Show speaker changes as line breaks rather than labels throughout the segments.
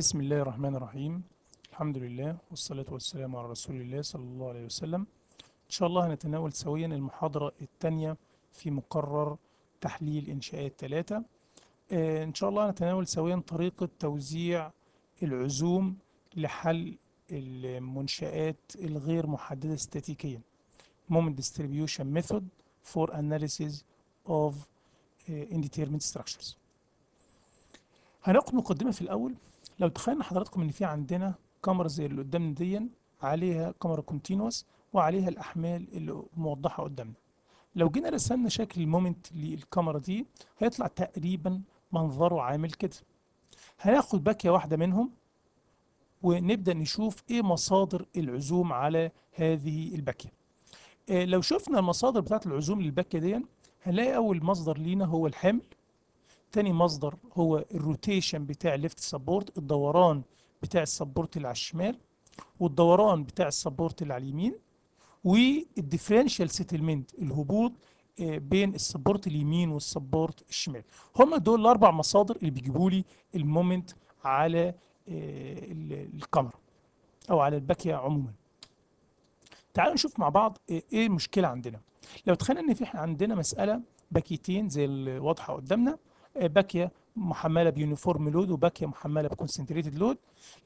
بسم الله الرحمن الرحيم الحمد لله والصلاة والسلام على رسول الله صلى الله عليه وسلم إن شاء الله هنتناول سويا المحاضرة الثانية في مقرر تحليل إنشاءات ثلاثة آه، إن شاء الله هنتناول سويا طريقة توزيع العزوم لحل المنشآت الغير محددة استاتيكيا moment distribution method for analysis of آه، indeterminate structures هناخد مقدمة في الأول لو تخيلنا حضراتكم ان في عندنا كاميرا زي اللي قدامنا دي عليها كاميرا كونتينوس وعليها الاحمال اللي موضحه قدامنا لو جينا رسمنا شكل المومنت للكاميرا دي هيطلع تقريبا منظره عامل كده هناخد باكيه واحده منهم ونبدا نشوف ايه مصادر العزوم على هذه الباكيه إيه لو شفنا المصادر بتاعه العزوم للباكيه دي هنلاقي اول مصدر لينا هو الحمل تاني مصدر هو الروتيشن بتاع ليفت سبورت الدوران بتاع السبورت اللي على الشمال والدوران بتاع السبورت اللي على اليمين والديفرنشال سيتلمنت الهبوط آه، بين السبورت اليمين والسبورت الشمال هم دول الاربع مصادر اللي بيجيبوا لي المومنت على آه، الكاميرا او على الباكيه عموما تعالوا نشوف مع بعض آه، ايه المشكله عندنا لو تخيلنا ان في احنا عندنا مساله باكيتين زي الواضحه قدامنا باكيه محمله بيونيفورم لود وباكيه محمله بكونسنتريتد لود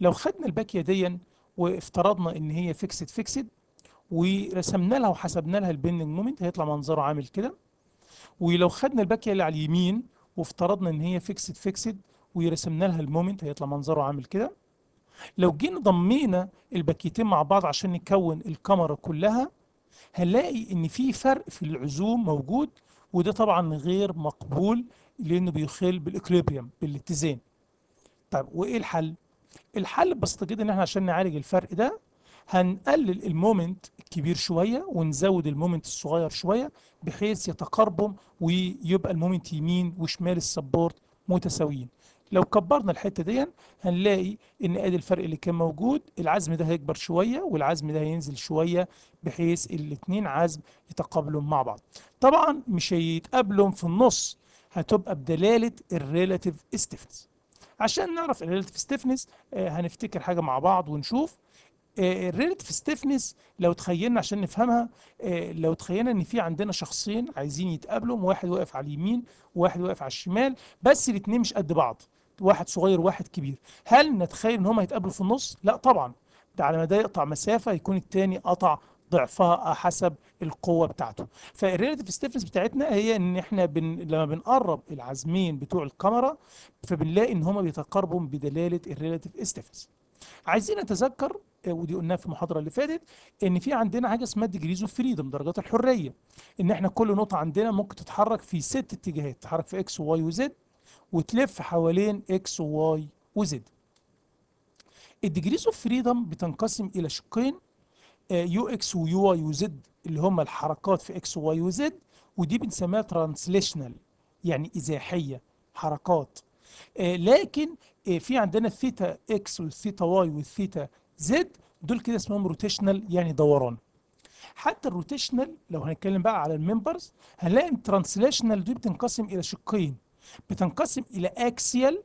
لو خدنا الباكيه دي وافترضنا ان هي فيكسد فيكسد ورسمنا لها وحسبنا لها البيننج مومنت هيطلع منظره عامل كده ولو خدنا الباكيه اللي على اليمين وافترضنا ان هي فيكسد فيكسد ورسمنا لها المومنت هيطلع منظره عامل كده لو جينا ضمينا الباكيتين مع بعض عشان نكون الكاميرا كلها هنلاقي ان في فرق في العزوم موجود وده طبعا غير مقبول لأنه بيخل بالإكليبيوم بالاتزان طيب وإيه الحل؟ الحل ببساطة جدا إن إحنا عشان نعالج الفرق ده هنقلل المومنت الكبير شوية ونزود المومنت الصغير شوية بحيث يتقاربوا ويبقى المومنت يمين وشمال السبورت متساويين لو كبرنا الحتة دي هنلاقي ان ادي الفرق اللي كان موجود العزم ده هيكبر شوية والعزم ده هينزل شوية بحيث الاثنين عزم يتقابلوا مع بعض طبعا مش هيتقابلوا في النص هتبقى بدلالة الريلاتيف stiffness عشان نعرف الريلاتيف stiffness آه، هنفتكر حاجة مع بعض ونشوف آه، الريلاتيف ستيفنس لو تخيلنا عشان نفهمها آه، لو تخيلنا ان في عندنا شخصين عايزين يتقابلوا واحد واقف على اليمين وواحد واقف على الشمال بس الاثنين مش قد بعض واحد صغير وواحد كبير هل نتخيل ان هم هيتقابلوا في النص لا طبعا ده على ما ده يقطع مسافة يكون الثاني قطع ضعفها حسب القوه بتاعته فالريلاتيف ستيفنس بتاعتنا هي ان احنا بن... لما بنقرب العازمين بتوع الكاميرا فبنلاقي ان هما بيتقاربوا بدلاله الريلاتيف ستيفنس عايزين نتذكر آه، ودي قلناها في المحاضره اللي فاتت ان في عندنا حاجه اسمها ديجريز اوف فريدم درجات الحريه ان احنا كل نقطه عندنا ممكن تتحرك في ست اتجاهات تتحرك في اكس وواي وزد وتلف حوالين اكس وواي وزد الديجريز اوف فريدم بتنقسم الى شقين يو اكس ويو واي وزد اللي هم الحركات في اكس وواي وزد ودي بنسميها ترانسليشنال يعني ازاحيه حركات آه، لكن آه، في عندنا الثيتا اكس والثيتا واي والثيتا زد دول كده اسمهم روتيشنال يعني دوران حتى الروتيشنال لو هنتكلم بقى على الممبرز هنلاقي ان ترانسليشنال دي بتنقسم الى شقين بتنقسم الى اكسيال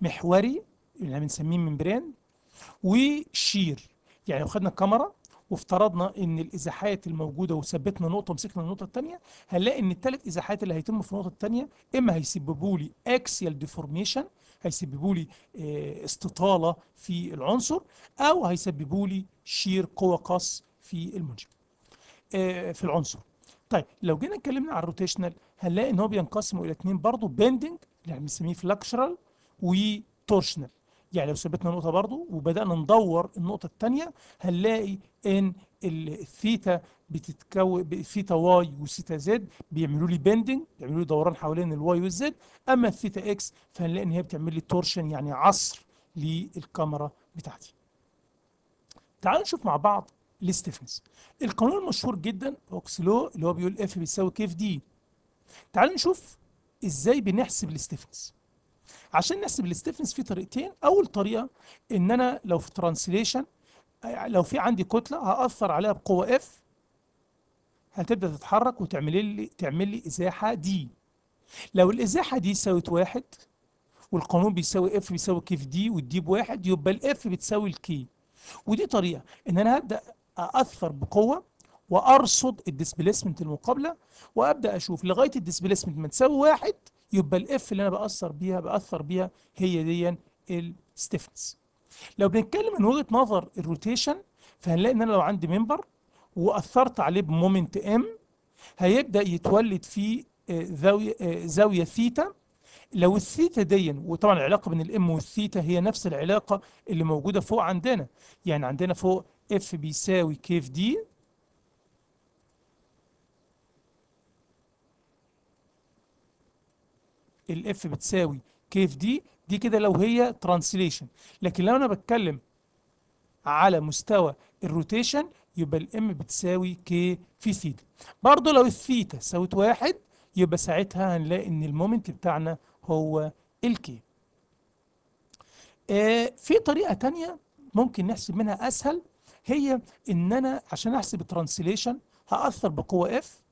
محوري اللي بنسميه ممبرين وشير يعني لو خدنا كاميرا وافترضنا ان الازاحات الموجوده وثبتنا نقطه ومسكنا النقطه الثانيه هنلاقي ان الثلاث ازاحات اللي هيتم في النقطه الثانيه اما هيسببوا لي اكسيال ديفورميشن هيسببوا لي آه، استطاله في العنصر او هيسببوا لي شير قوى قص في المنجم آه، في العنصر طيب لو جينا اتكلمنا على الروتيشنال هنلاقي ان هو بينقسم الى اثنين برضه بيندنج اللي احنا بنسميه فلاكشرال وتورشنال يعني لو ثبتنا نقطة برضو وبدأنا ندور النقطة الثانية هنلاقي ان الثيتا بتتكون ثيتا واي وثيتا زد بيعملوا لي بيندنج بيعملوا لي دوران حوالين الواي والزد اما الثيتا اكس فهنلاقي ان هي بتعمل لي تورشن يعني عصر للكاميرا بتاعتي. تعالوا نشوف مع بعض الاستفنس. القانون المشهور جدا اوكسلو اللي هو بيقول اف بيساوي كيف دي. تعالوا نشوف ازاي بنحسب الاستفنس. عشان نحسب الاستيفنس في طريقتين اول طريقه ان انا لو في ترانسليشن لو في عندي كتله هاثر عليها بقوه اف هتبدا تتحرك وتعمل لي تعمل لي ازاحه دي لو الازاحه دي ساوت واحد والقانون بيساوي اف بيساوي كيف دي والدي بواحد يبقى الاف بتساوي الكي ودي طريقه ان انا هبدا اثر بقوه وارصد الديسبيسمنت المقابله وابدا اشوف لغايه الديسبيسمنت ما تساوي واحد يبقى الاف اللي انا باثر بيها باثر بيها هي دي الستيفنس لو بنتكلم من وجهه نظر الروتيشن فهنلاقي ان انا لو عندي منبر واثرت عليه بمومنت ام هيبدا يتولد فيه آه، زاويه آه، زاويه ثيتا لو الثيتا دي وطبعا العلاقه بين الام والثيتا هي نفس العلاقه اللي موجوده فوق عندنا يعني عندنا فوق اف بيساوي كيف دي الاف بتساوي كيف دي دي كده لو هي ترانسليشن لكن لو انا بتكلم على مستوى الروتيشن يبقى الام بتساوي كي في ثيتا برضو لو الثيتا ساوت واحد يبقى ساعتها هنلاقي ان المومنت بتاعنا هو الكي آه في طريقة تانية ممكن نحسب منها أسهل هي إن أنا عشان أحسب الترانسليشن هأثر بقوة اف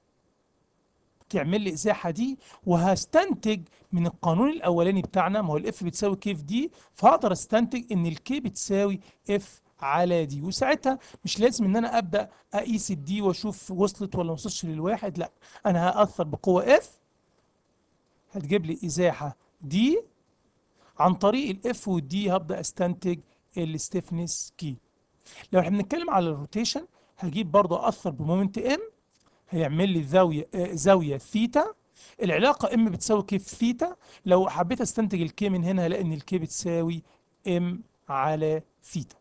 تعمل لي ازاحه دي وهستنتج من القانون الأولاني بتاعنا ما هو الإف بتساوي كيف دي فهقدر استنتج إن الكي بتساوي إف على دي وساعتها مش لازم ان انا ابدا اقيس الدي واشوف وصلت ولا ما وصلتش للواحد لا انا هاثر بقوه اف هتجيب لي ازاحه دي عن طريق الاف والدي هبدا استنتج الستيفنس كي لو احنا بنتكلم على الروتيشن هجيب برضه اثر بمومنت ام هيعمل لي زاوية آه، زاوية ثيتا العلاقة ام بتساوي كيف ثيتا لو حبيت استنتج الكي من هنا هلاقي ان الكي بتساوي ام على ثيتا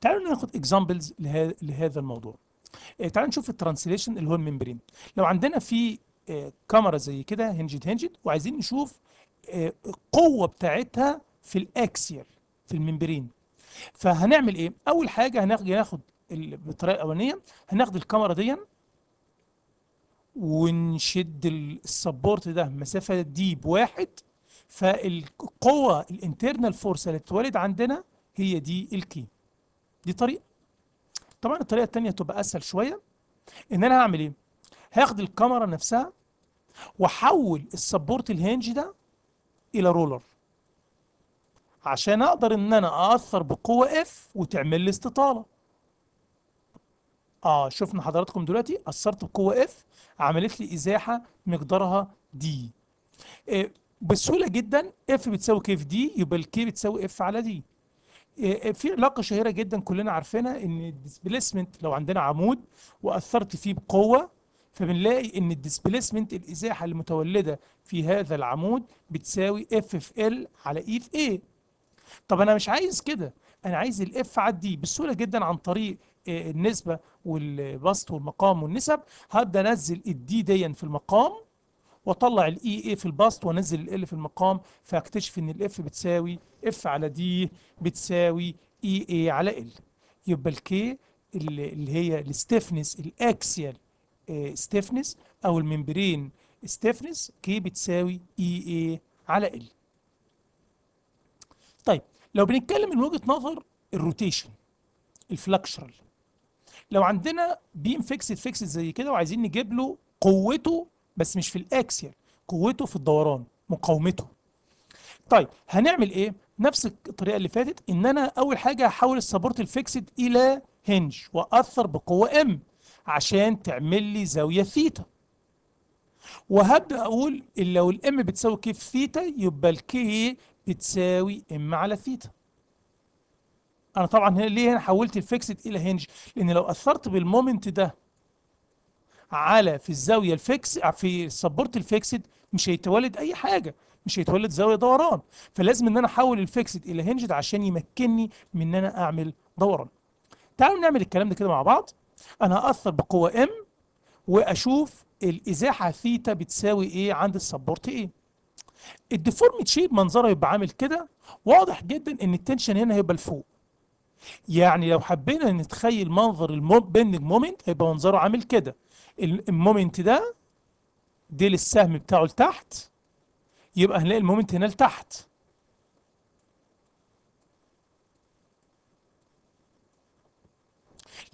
تعالوا ناخد اكزامبلز لهذا الموضوع آه، تعالوا نشوف الترانسليشن اللي هو الممبرين لو عندنا في آه، كاميرا زي كده هنجد هنجد وعايزين نشوف القوة بتاعتها في الاكسيال في الممبرين فهنعمل ايه اول حاجة هناخد بالطريقه الاولانيه هناخد الكاميرا دي ونشد السبورت ده مسافه دي بواحد فالقوه الانترنال فورس اللي تتولد عندنا هي دي الكي دي طريقه طبعا الطريقه الثانيه تبقى اسهل شويه ان انا هعمل ايه هاخد الكاميرا نفسها واحول السبورت الهنج ده الى رولر عشان اقدر ان انا اثر بقوه اف وتعمل لي استطاله اه شفنا حضراتكم دلوقتي اثرت بقوه اف عملت لي ازاحه مقدارها دي آه، بسهوله جدا اف بتساوي كيف دي يبقى الكي بتساوي اف على دي آه، آه، في علاقه شهيره جدا كلنا عارفينها ان الديسبيسمنت لو عندنا عمود واثرت فيه بقوه فبنلاقي ان الديسبيسمنت الازاحه المتولده في هذا العمود بتساوي اف في ال على اي e في اي طب انا مش عايز كده انا عايز الاف على دي بسهوله جدا عن طريق النسبة والبسط والمقام والنسب هبدأ انزل الدي ديا في المقام واطلع الاي اي e في البسط وانزل ال في المقام فاكتشف ان الاف بتساوي اف على دي بتساوي اي e اي على ال يبقى الكي اللي هي الستيفنس الاكسيال ستيفنس او الممبرين ستيفنس كي بتساوي اي e اي على ال طيب لو بنتكلم من وجهة نظر الروتيشن الفلكشرال لو عندنا بيم فيكسد فيكسد زي كده وعايزين نجيب له قوته بس مش في الاكسيال يعني، قوته في الدوران مقاومته طيب هنعمل ايه نفس الطريقه اللي فاتت ان انا اول حاجه هحول السبورت الفيكسد الى هنج واثر بقوه ام عشان تعمل لي زاويه ثيتا وهبدا اقول إن لو الام بتساوي كيف ثيتا يبقى الكي بتساوي ام على ثيتا انا طبعا هنا ليه هنا حولت الفيكسد الى هنج لان لو اثرت بالمومنت ده على في الزاويه الفيكس آه، في السبورت الفيكسد مش هيتولد اي حاجه مش هيتولد زاويه دوران فلازم ان انا احول الفيكسد الى هنج عشان يمكنني من ان انا اعمل دوران تعالوا نعمل الكلام ده كده مع بعض انا هاثر بقوه ام واشوف الازاحه ثيتا بتساوي ايه عند السبورت ايه الديفورميت شيب منظره يبقى عامل كده واضح جدا ان التنشن هنا هيبقى لفوق يعني لو حبينا نتخيل منظر البندنج مومنت هيبقى منظره عامل كده المومنت ده دي للسهم بتاعه لتحت يبقى هنلاقي المومنت هنا لتحت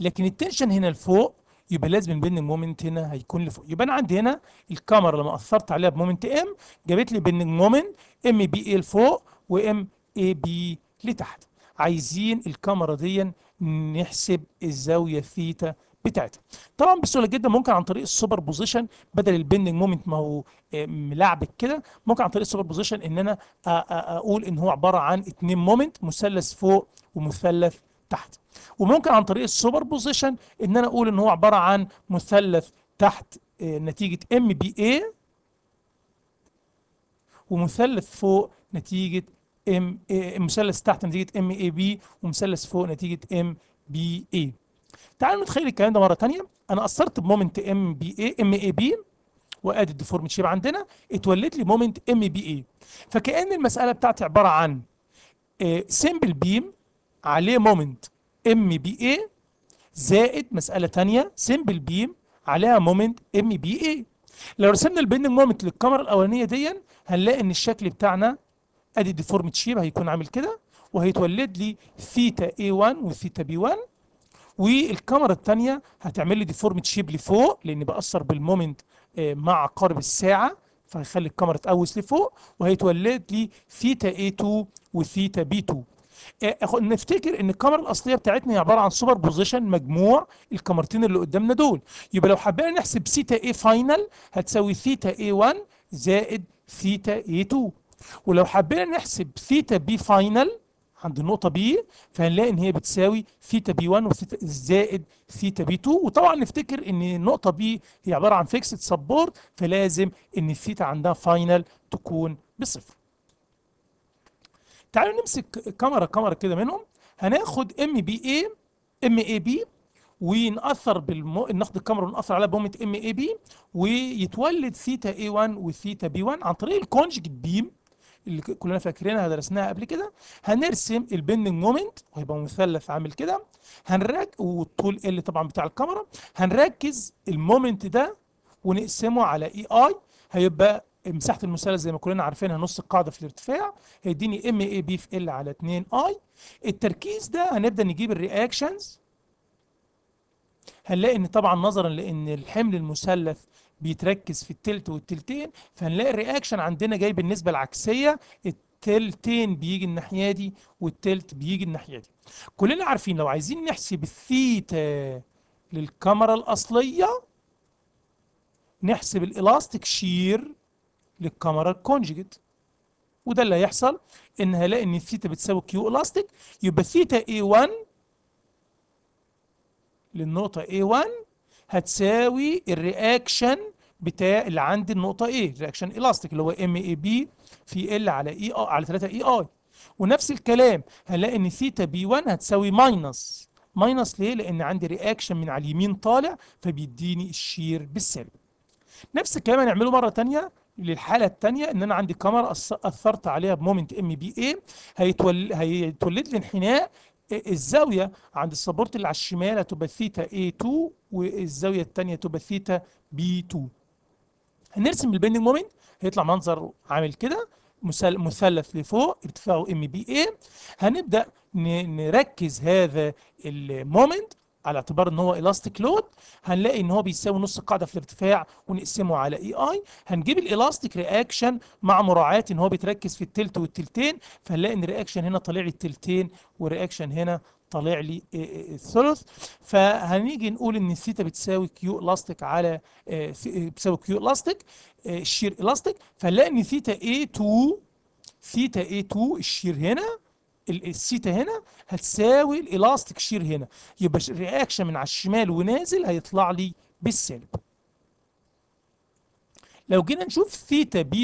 لكن التنشن هنا لفوق يبقى لازم البيندنج مومنت هنا هيكون لفوق يبقى انا عندي هنا الكاميرا لما اثرت عليها بمومنت ام جابت لي بيندنج مومنت ام بي اي لفوق وام اي بي لتحت عايزين الكاميرا دي نحسب الزاويه ثيتا بتاعتها طبعا بسهوله جدا ممكن عن طريق السوبر بوزيشن بدل البندنج مومنت ما هو آه، ملعبك كده ممكن عن طريق السوبر بوزيشن ان انا آه، آه، اقول ان هو عباره عن اتنين مومنت مثلث فوق ومثلث تحت وممكن عن طريق السوبر بوزيشن ان انا اقول ان هو عباره عن مثلث تحت نتيجه ام بي اي ومثلث فوق نتيجه ام مثلث تحت نتيجه ام اي بي ومثلث فوق نتيجه ام بي اي تعالوا نتخيل الكلام ده مره ثانيه انا قصرت بمومنت ام بي اي ام اي بي وادي الديفورميت شيب عندنا اتولد لي مومنت ام بي اي فكان المساله بتاعتي عباره عن سمبل آه، بيم عليه مومنت ام بي اي زائد مساله ثانيه سمبل بيم عليها مومنت ام بي اي لو رسمنا البندنج مومنت للكاميرا الاولانيه دي هنلاقي ان الشكل بتاعنا ادي ديفورمت شيب هيكون عامل كده وهيتولد لي ثيتا A1 وثيتا B1 والكاميرا الثانيه هتعمل لي ديفورمت شيب لفوق لان بأثر بالمومنت آه، مع قارب الساعه فهيخلي الكاميرا تقوس لفوق وهيتولد لي ثيتا A2 وثيتا B2 آه، نفتكر ان الكاميرا الاصليه بتاعتنا هي عباره عن سوبر بوزيشن مجموع الكاميرتين اللي قدامنا دول يبقى لو حبينا نحسب ثيتا A فاينل هتساوي ثيتا A1 زائد ثيتا A2 ولو حبينا نحسب ثيتا بي فاينل عند النقطة بي فهنلاقي إن هي بتساوي ثيتا بي 1 وثيتا زائد ثيتا بي 2 وطبعا نفتكر إن النقطة بي هي عبارة عن فيكسد سبورت فلازم إن الثيتا عندها فاينل تكون بصفر. تعالوا نمسك كاميرا كاميرا كده منهم هناخد ام بي اي ام اي بي ونأثر بالم... ناخد الكاميرا ونأثر عليها بومة ام اي بي ويتولد ثيتا اي 1 وثيتا بي 1 عن طريق الكونجكت بيم اللي كلنا فاكرينها درسناها قبل كده هنرسم البندنج مومنت وهيبقى مثلث عامل كده هنراك والطول ال طبعا بتاع الكاميرا هنركز المومنت ده ونقسمه على اي اي هيبقى مساحه المثلث زي ما كلنا عارفينها نص القاعده في الارتفاع هيديني ام اي بي في ال على 2 اي التركيز ده هنبدا نجيب الرياكشنز هنلاقي ان طبعا نظرا لان الحمل المثلث بيتركز في التلت والتلتين فهنلاقي الرياكشن عندنا جاي بالنسبه العكسيه التلتين بيجي الناحيه دي والتلت بيجي الناحيه دي كلنا عارفين لو عايزين نحسب الثيتا للكاميرا الاصليه نحسب الالاستيك شير للكاميرا الكونجيجيت وده اللي هيحصل ان هلاقي ان الثيتا بتساوي كيو الاستيك يبقى ثيتا اي 1 للنقطه اي 1 هتساوي الرياكشن بتاع اللي عند النقطه ايه رياكشن الاستيك اللي هو ام اي بي في ال على اي e اه على 3 اي اي ونفس الكلام هنلاقي ان ثيتا بي 1 هتساوي ماينس ماينس ليه لان عندي رياكشن من على اليمين طالع فبيديني الشير بالسالب نفس الكلام هنعمله مره ثانيه للحالة الثانية ان انا عندي كاميرا اثرت عليها بمومنت ام بي اي هيتولد لي انحناء الزاوية عند السبورت اللي على الشمال هتبقى ثيتا A2 والزاوية الثانية تبقى ثيتا B2 هنرسم البيندنج مومنت هيطلع منظر عامل كده مثلث لفوق ارتفاعه ام بي اي هنبدا نركز هذا المومنت على اعتبار ان هو الاستيك لود هنلاقي ان هو بيساوي نص القاعده في الارتفاع ونقسمه على اي اي هنجيب الالاستيك رياكشن مع مراعاه ان هو بيتركز في التلت والتلتين فهنلاقي ان الرياكشن هنا طالع لي التلتين ورياكشن هنا طالع لي الثلث فهنيجي نقول ان الثيتا بتساوي كيو الاستيك على آه، آه، بتساوي كيو الاستيك آه، الشير الاستيك فنلاقي ان ثيتا اي 2 ثيتا اي 2 الشير هنا الثيتا هنا هتساوي الالاستيك شير هنا يبقى الرياكشن من على الشمال ونازل هيطلع لي بالسالب لو جينا نشوف ثيتا بي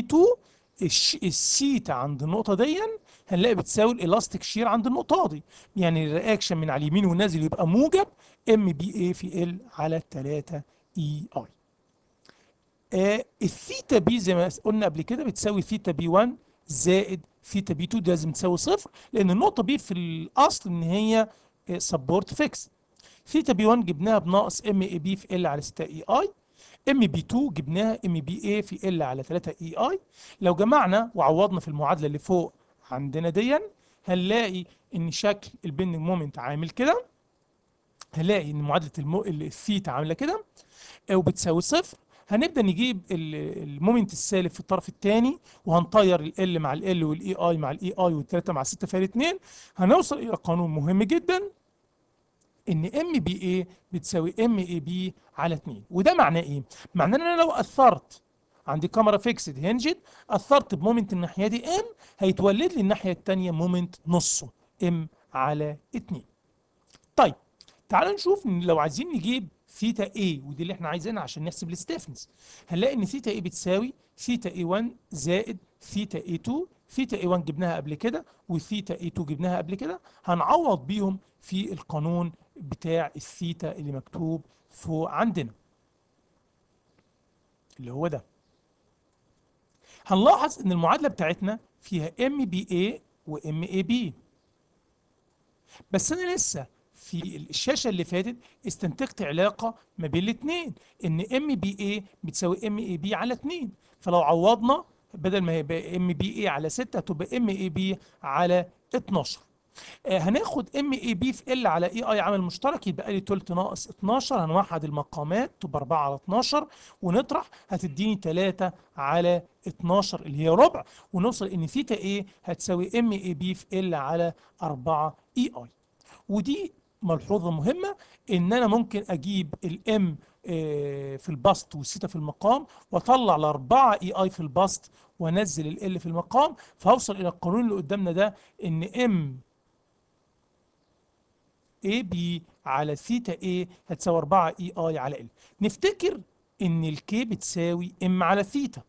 2 الثيتا عند النقطة دي هنلاقي بتساوي الالاستيك شير عند النقطة دي يعني الرياكشن من على اليمين ونازل يبقى موجب ام بي اي في ال على 3 اي اي آه الثيتا بي زي ما قلنا قبل كده بتساوي ثيتا بي 1 زائد ثيتا بي 2 لازم تساوي صفر لان النقطه بي في الاصل ان هي سبورت فيكس ثيتا بي 1 جبناها بناقص ام اي بي في ال على 6 اي اي ام بي 2 جبناها ام بي اي في ال على 3 اي اي لو جمعنا وعوضنا في المعادله اللي فوق عندنا ديا هنلاقي ان شكل البيننج مومنت عامل كده هنلاقي ان معادله الثيتا عامله كده وبتساوي صفر هنبدأ نجيب المومنت السالب في الطرف الثاني وهنطير ال مع ال والاي اي e مع الاي اي e والثلاثة مع 6 فال2 هنوصل إلى قانون مهم جدا ان ام بي اي بتساوي ام اي بي على 2 وده معناه ايه؟ معناه ان انا لو اثرت عندي كاميرا فيكسد هنجد اثرت بمومنت الناحيه دي ام هيتولد لي الناحيه الثانيه مومنت نصه ام على 2 طيب تعالوا نشوف لو عايزين نجيب ثيتا اي ودي اللي احنا عايزينها عشان نحسب الستيفنس هنلاقي ان ثيتا اي بتساوي ثيتا اي 1 زائد ثيتا اي 2 ثيتا اي 1 جبناها قبل كده وثيتا اي 2 جبناها قبل كده هنعوض بيهم في القانون بتاع الثيتا اللي مكتوب فوق عندنا اللي هو ده هنلاحظ ان المعادله بتاعتنا فيها ام بي اي وام اي بي بس انا لسه في الشاشه اللي فاتت استنتجت علاقه ما بين الاثنين ان ام بي اي بتساوي ام اي بي على 2 فلو عوضنا بدل ما هيبقى ام بي اي على 6 هتبقى ام اي بي على 12 آه هناخد ام اي بي في ال على اي اي عامل مشترك يبقى لي تلت ناقص 12 هنوحد المقامات تبقى 4 على 12 ونطرح هتديني 3 على 12 اللي هي ربع ونوصل ان ثيتا اي هتساوي ام اي بي في ال على 4 اي اي ودي ملحوظه مهمه ان انا ممكن اجيب الام آه، في البسط والسيتا في المقام واطلع الاربعه اي اي في البسط وانزل ال في المقام فهوصل الى القانون اللي قدامنا ده ان ام اي بي على ثيتا اي هتساوي 4 اي اي على ال نفتكر ان الكي بتساوي ام على ثيتا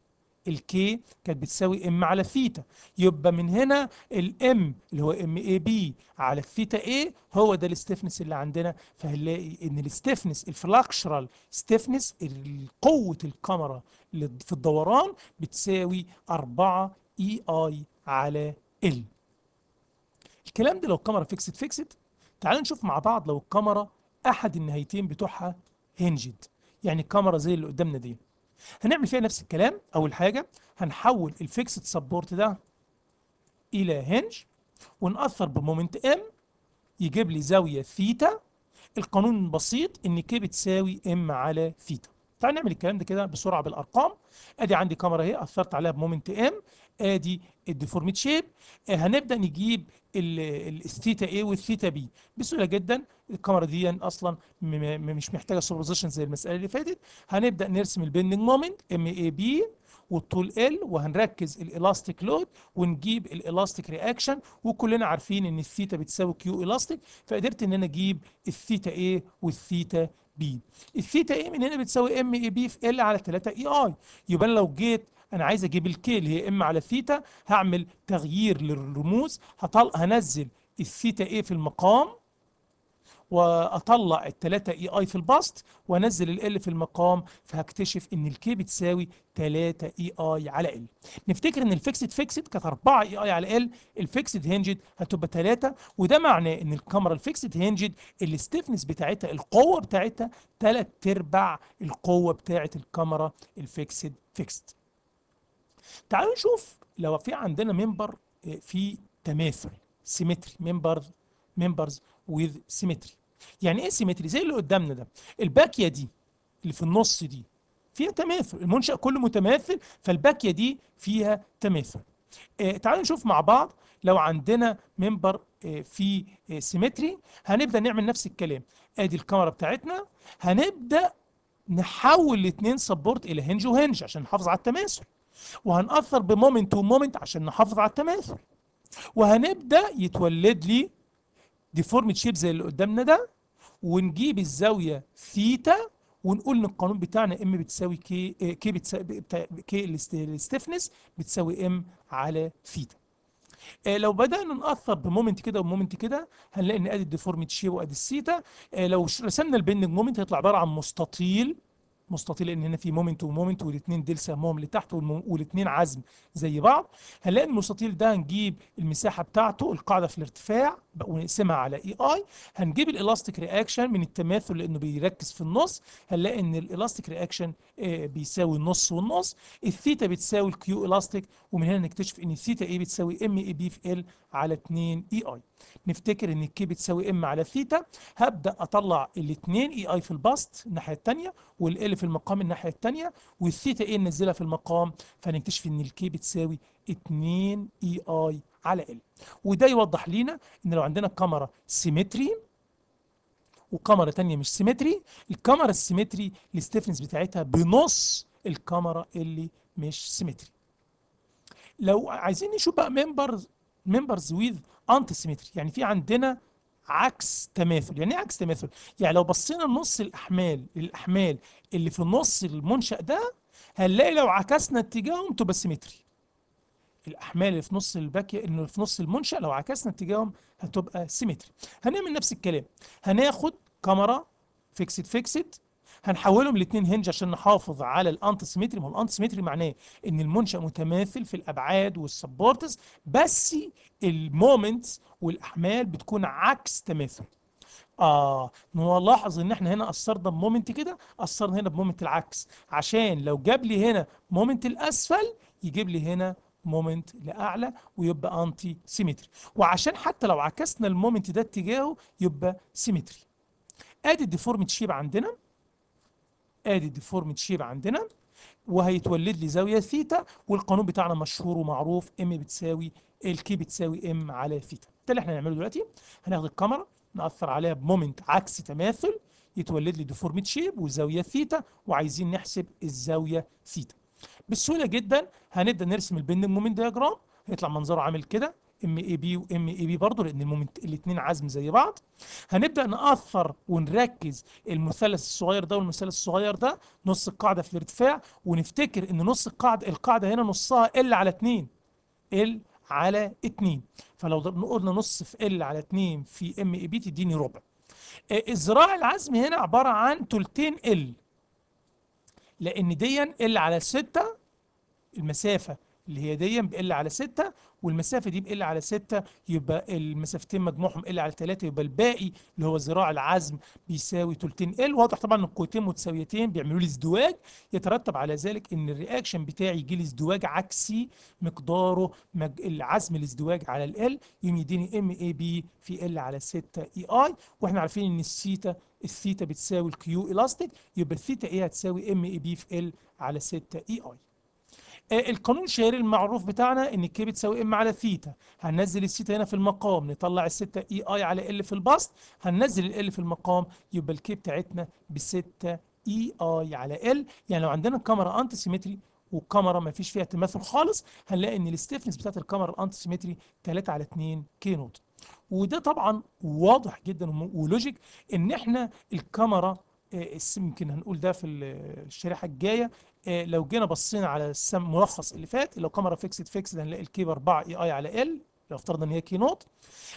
الكي كانت بتساوي ام على ثيتا يبقى من هنا الام اللي هو ام اي بي على الثيتا اي هو ده الاستفنس اللي عندنا فهنلاقي ان الاستفنس الفلاكشرال ستفنس قوه الكاميرا في الدوران بتساوي 4 اي اي على ال الكلام ده لو الكاميرا فيكسد فيكسد تعال نشوف مع بعض لو الكاميرا احد النهايتين بتوعها هنجد يعني الكاميرا زي اللي قدامنا دي هنعمل فيها نفس الكلام أول حاجة هنحول الفيكسد سبورت ده إلى هنج ونأثر بمومنت ام يجيب لي زاوية ثيتا القانون بسيط إن كي بتساوي ام على ثيتا تعال نعمل الكلام ده كده بسرعة بالأرقام أدي عندي كاميرا أهي أثرت عليها بمومنت ام ادي الديفورميت شيب آه، هنبدا نجيب الثيتا اي والثيتا بي بسهوله جدا الكاميرا دي اصلا مش محتاجه سوبرزيشن زي المساله اللي فاتت هنبدا نرسم البندنج مومنت ام اي بي والطول ال وهنركز الالاستيك لود ونجيب الالاستيك رياكشن وكلنا عارفين ان الثيتا بتساوي كيو الاستيك فقدرت ان انا اجيب الثيتا اي والثيتا بي الثيتا اي من هنا بتساوي ام اي بي في ال على 3 اي اي يبقى لو جيت انا عايز اجيب الكي اللي هي ام على الثيتا هعمل تغيير للرموز هطل هنزل الثيتا ايه في المقام واطلع الثلاثة اي اي في البسط وانزل ال في المقام فهكتشف ان الكي بتساوي 3 اي اي على ال نفتكر ان الفيكسد فيكسد كانت 4 اي اي على ال الفيكسد هنجد هتبقى 3 وده معناه ان الكاميرا الفيكسد هنجد الستيفنس بتاعتها القوه بتاعتها 3 ارباع القوه بتاعت الكاميرا الفيكسد فيكسد تعالوا نشوف لو في عندنا منبر آه، في تماثل سيمتري منبر منبرز وذ سيمتري يعني ايه سيمتري زي اللي قدامنا ده الباكيه دي اللي في النص دي فيها تماثل المنشا كله متماثل فالباكيه دي فيها تماثل آه تعالوا نشوف مع بعض لو عندنا منبر آه في آه سيمتري هنبدا نعمل نفس الكلام ادي الكاميرا بتاعتنا هنبدا نحول الاثنين سبورت الى هنج وهنج عشان نحافظ على التماثل وهنأثر بمومنت ومومنت عشان نحافظ على التماثل وهنبدأ يتولد لي ديفورمد شيب زي اللي قدامنا ده ونجيب الزاوية ثيتا ونقول ان القانون بتاعنا ام بتساوي كي كي بتساوي كي الستيفنس بتساوي ام على ثيتا آه، لو بدأنا نأثر بمومنت كده ومومنت كده هنلاقي ان ادي الديفورميت شيب وادي السيتا آه، لو رسمنا البندنج مومنت هيطلع عباره عن مستطيل مستطيل لان هنا في مومنت ومومنت والاثنين دول سموهم لتحت والاثنين عزم زي بعض هنلاقي المستطيل ده هنجيب المساحه بتاعته القاعده في الارتفاع ونقسمها على اي اي هنجيب الالاستيك رياكشن من التماثل لانه بيركز في النص هنلاقي ان الالاستيك آه، رياكشن بيساوي النص والنص الثيتا بتساوي الكيو الاستيك ومن هنا نكتشف ان الثيتا اي بتساوي ام اي بي في ال على 2 اي اي نفتكر ان الكي بتساوي ام على ثيتا هبدا اطلع الاثنين اي e اي في الباست الناحيه الثانيه والال في المقام الناحيه الثانيه والثيتا اي ننزلها في المقام فنكتشف ان الكي بتساوي 2 اي اي على ال وده يوضح لينا ان لو عندنا كاميرا سيمتري وكاميرا تانية مش سيمتري الكاميرا السيمتري الاستيفنس بتاعتها بنص الكاميرا اللي مش سيمتري لو عايزين نشوف بقى ممبرز ممبرز ويز انتي سيمتري يعني في عندنا عكس تماثل يعني ايه عكس تماثل يعني لو بصينا لنص الاحمال الاحمال اللي في نص المنشا ده هنلاقي لو عكسنا اتجاههم تبقى سيمتري الاحمال اللي في نص الباك اللي في نص المنشا لو عكسنا اتجاههم هتبقى سيمتري هنعمل نفس الكلام هناخد كاميرا فيكسد فيكسد هنحولهم الاثنين هنج عشان نحافظ على الانتي سيمتري ما هو الانتي سيمتري معناه ان المنشا متماثل في الابعاد والسبورتس بس المومنتس والاحمال بتكون عكس تماثل اه نلاحظ ان احنا هنا قصرنا بمومنت كده قصرنا هنا بمومنت العكس عشان لو جاب لي هنا مومنت الاسفل يجيب لي هنا مومنت لاعلى ويبقى انتي سيمتري وعشان حتى لو عكسنا المومنت ده اتجاهه يبقى سيمتري ادي الديفورمت شيب عندنا ادي الديفورمت شيب عندنا وهيتولد لي زاويه ثيتا والقانون بتاعنا مشهور ومعروف ام بتساوي الكي بتساوي ام على ثيتا ده اللي احنا هنعمله دلوقتي هناخد الكاميرا نأثر عليها بمومنت عكس تماثل يتولد لي ديفورمت شيب وزاويه ثيتا وعايزين نحسب الزاويه ثيتا بسهوله جدا هنبدا نرسم البندنج مومنت دياجرام هيطلع منظره عامل كده ام اي بي وام اي بي برضه لان المومنت الاثنين عزم زي بعض هنبدا ناثر ونركز المثلث الصغير ده والمثلث الصغير ده نص القاعده في الارتفاع ونفتكر ان نص القاعده القاعده هنا نصها ال على 2 ال على 2 فلو قلنا نص في ال على 2 في ام اي بي تديني ربع آه، الذراع العزم هنا عباره عن ثلثين ال لان ديا ال على 6 المسافه اللي هي دي بال على 6 والمسافه دي بال على 6 يبقى المسافتين مجموعهم ال على 3 يبقى الباقي اللي هو ذراع العزم بيساوي ثلثين ال واضح طبعا ان القوتين متساويتين بيعملوا لي ازدواج يترتب على ذلك ان الرياكشن بتاعي يجي لي ازدواج عكسي مقداره مج... العزم الازدواج على ال يقوم يديني ام اي بي في ال على 6 اي اي واحنا عارفين ان الثيتا الثيتا بتساوي الكيو إلاستيك يبقى الثيتا إيه هتساوي إم إي بي في إل على 6 إي أي القانون الشهير المعروف بتاعنا ان كي بتساوي ام على ثيتا هننزل الثيتا هنا في المقام نطلع 6 اي اي على ال في البسط هننزل ال في المقام يبقى الكي بتاعتنا 6 اي اي على ال يعني لو عندنا الكاميرا انتي سيمتري والكاميرا ما فيش فيها تماثل خالص هنلاقي ان الستيفنس بتاعت الكاميرا الانتي سيمتري 3 على 2 كي نوت وده طبعا واضح جدا ولوجيك ان احنا الكاميرا آه، يمكن هنقول ده في الشريحه الجايه آه، لو جينا بصينا على الملخص اللي فات لو كاميرا فيكسد فيكسد هنلاقي الكيب 4 اي اي على ال لو افترضنا ان هي كي نوت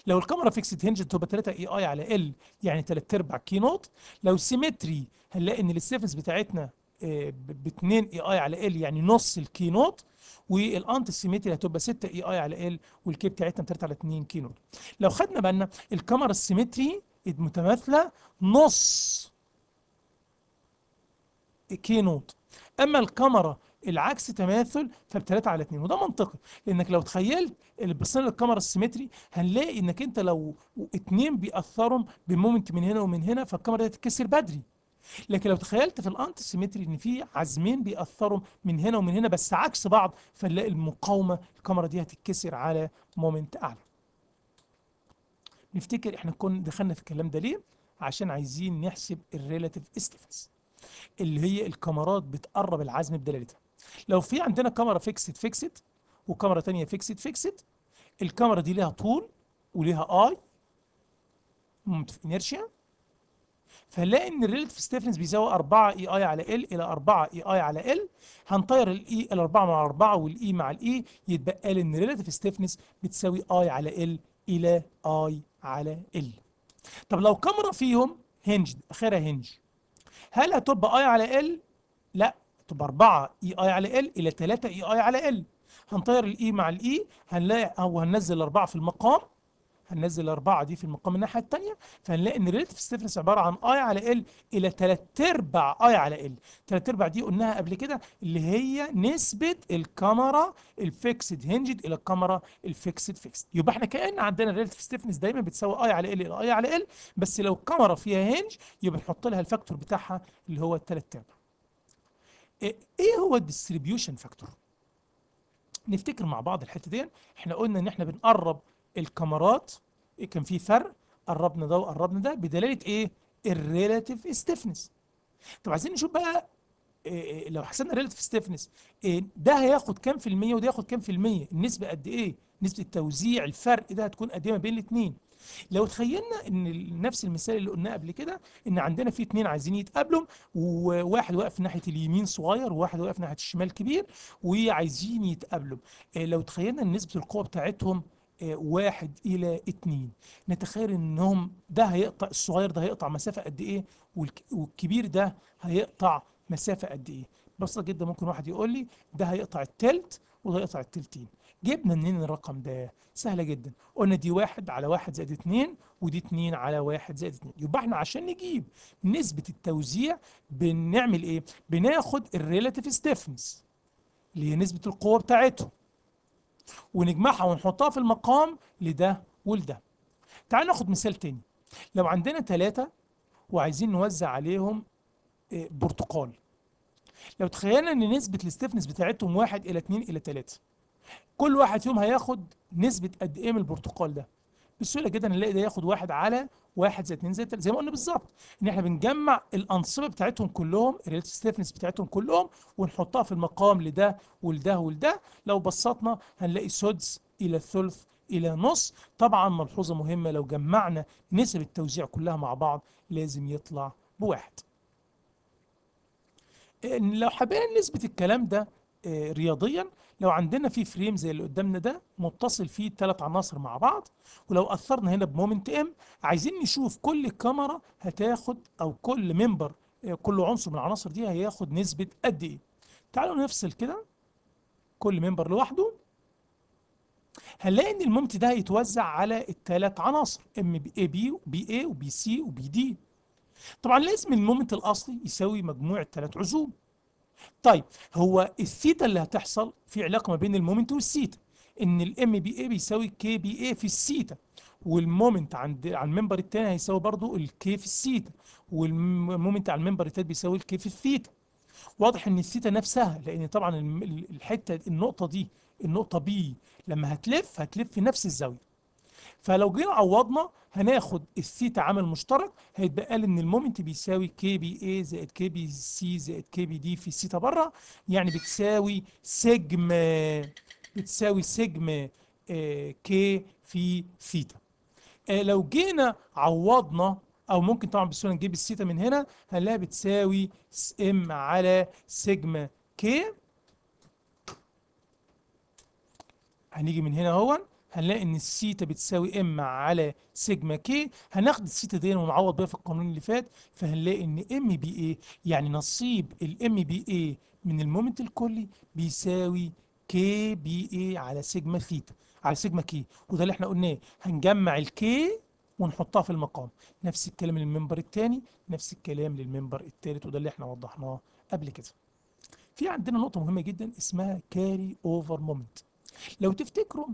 لو الكاميرا فيكسد هنج تبقى 3 اي اي على ال يعني 3 ارباع كي نوت لو سيمتري هنلاقي ان الاستيفنس بتاعتنا آه، ب 2 اي اي على ال يعني نص الكي نوت والانتي سيمتري هتبقى 6 اي اي على ال والكي بتاعتنا 3 على 2 كيلو لو خدنا بالنا الكاميرا السيمتري المتماثله نص كي نوت اما الكاميرا العكس تماثل فب 3 على 2 وده منطقي لانك لو تخيلت البصين الكاميرا السيمتري هنلاقي انك انت لو اتنين بيأثرهم بمومنت من هنا ومن هنا فالكاميرا دي تتكسر بدري لكن لو تخيلت في الانتي سيمتري ان في عزمين بيأثروا من هنا ومن هنا بس عكس بعض فنلاقي المقاومه الكاميرا دي هتتكسر على مومنت اعلى نفتكر احنا كنا دخلنا في الكلام ده ليه عشان عايزين نحسب الريلاتيف استفاس اللي هي الكاميرات بتقرب العزم بدلالتها لو في عندنا كاميرا فيكسد فيكسد وكاميرا تانية فيكسد فيكسد الكاميرا دي ليها طول وليها اي انيرشيا فهنلاقي ان الريلاتيف ستيفنس بيساوي 4 اي اي على e ال e الى 4 اي اي على ال هنطير الاي ال 4 مع 4 والاي مع الاي يتبقى لي ان الريلاتيف ستيفنس بتساوي اي على ال الى اي على ال طب لو كاميرا فيهم هنج اخرها هنج هل هتبقى اي على e ال لا تبقى 4 اي اي على ال الى 3 اي اي على ال هنطير الاي مع الاي هنلاقي او هننزل الاربعه في المقام هننزل الأربعة دي في المقام الناحيه التانية فهنلاقي ان الريليتيف ستيفنس عباره عن اي على ال الى تلات ارباع اي على ال تلات ارباع دي قلناها قبل كده اللي هي نسبه الكاميرا الفيكسد هنجد الى الكاميرا الفيكسد فيكسد يبقى احنا كان عندنا الريليتيف ستيفنس دايما بتساوي اي على ال الى اي على ال بس لو الكاميرا فيها هنج يبقى نحط لها الفاكتور بتاعها اللي هو التلات ارباع ايه, إيه هو الديستريبيوشن فاكتور نفتكر مع بعض الحته دي احنا قلنا ان احنا بنقرب الكاميرات كان في فرق قربنا ده وقربنا ده بدلاله ايه الريلاتيف ستيفنس طب عايزين نشوف بقى إيه لو حسبنا الريلاتيف ستيفنس إيه ده هياخد كام في المية وده هياخد كام في المية النسبة قد ايه نسبة التوزيع الفرق ده هتكون قد ايه ما بين الاثنين لو تخيلنا ان نفس المثال اللي قلناه قبل كده ان عندنا في اثنين عايزين يتقابلوا وواحد واقف ناحيه اليمين صغير وواحد واقف ناحيه الشمال كبير وعايزين يتقابلوا آه، لو تخيلنا ان نسبه القوه بتاعتهم واحد إلى اتنين نتخيل إنهم ده هيقطع الصغير ده هيقطع مسافة قد إيه والكبير ده هيقطع مسافة قد إيه بسيطة جدا ممكن واحد يقول لي ده هيقطع التلت وده هيقطع التلتين جبنا منين الرقم ده سهلة جدا قلنا دي واحد على واحد زائد اتنين ودي اتنين على واحد زائد اتنين يبقى احنا عشان نجيب نسبة التوزيع بنعمل ايه بناخد الريلاتيف ستيفنس اللي هي نسبة القوة بتاعتهم ونجمعها ونحطها في المقام لده ولده تعال ناخد مثال تاني لو عندنا ثلاثة وعايزين نوزع عليهم آه، برتقال لو تخيلنا ان نسبة الاستفنس بتاعتهم واحد الى اتنين الى تلاتة كل واحد فيهم هياخد نسبة قد ايه من البرتقال ده بسهوله جدا نلاقي ده ياخد واحد على واحد زي اتنين زي تلاته زي ما قلنا بالظبط ان احنا بنجمع الانصبه بتاعتهم كلهم الريليتيف ستيفنس بتاعتهم كلهم ونحطها في المقام لده ولده ولده لو بسطنا هنلاقي سدس الى ثلث الى نص طبعا ملحوظه مهمه لو جمعنا نسب التوزيع كلها مع بعض لازم يطلع بواحد لو حبينا نثبت الكلام ده آه، رياضيا لو عندنا في فريم زي اللي قدامنا ده متصل فيه ثلاث عناصر مع بعض ولو اثرنا هنا بمومنت ام عايزين نشوف كل كاميرا هتاخد او كل ممبر كل عنصر من العناصر دي هياخد نسبه قد ايه تعالوا نفصل كده كل ممبر لوحده هنلاقي ان المومنت ده هيتوزع على الثلاث عناصر ام بي بي وبي اي وبي سي وبي دي طبعا لازم المومنت الاصلي يساوي مجموع الثلاث عزوب طيب هو الثيتا اللي هتحصل في علاقه ما بين المومنت والثيتا ان الام بي اي بيساوي كي بي اي في الثيتا والمومنت عند على المنبر الثاني هيساوي برضو الكي في الثيتا والمومنت على المنبر الثالث بيساوي الكي في الثيتا واضح ان الثيتا نفسها لان طبعا الحته النقطه دي النقطه بي لما هتلف هتلف في نفس الزاويه فلو جينا عوضنا هناخد الثيتا عامل مشترك هيتبقى لي ان المومنت بيساوي كي بي اي زائد كي بي سي زائد كي بي دي في الثيتا بره يعني بتساوي سيجما بتساوي سيجما كي آه، في ثيتا آه، لو جينا عوضنا او ممكن طبعا بسهوله نجيب الثيتا من هنا هنلاقيها بتساوي ام على سيجما كي هنيجي من هنا اهون هنلاقي ان السيتا بتساوي ام على سيجما كي هناخد السيتا دي ونعوض بيها في القانون اللي فات فهنلاقي ان ام بي اي يعني نصيب الام بي اي من المومنت الكلي بيساوي كي بي اي على سيجما ثيتا على سيجما كي وده اللي احنا قلناه هنجمع الكي ونحطها في المقام نفس الكلام للمنبر الثاني نفس الكلام للمنبر الثالث وده اللي احنا وضحناه قبل كده في عندنا نقطة مهمة جدا اسمها كاري اوفر مومنت لو تفتكروا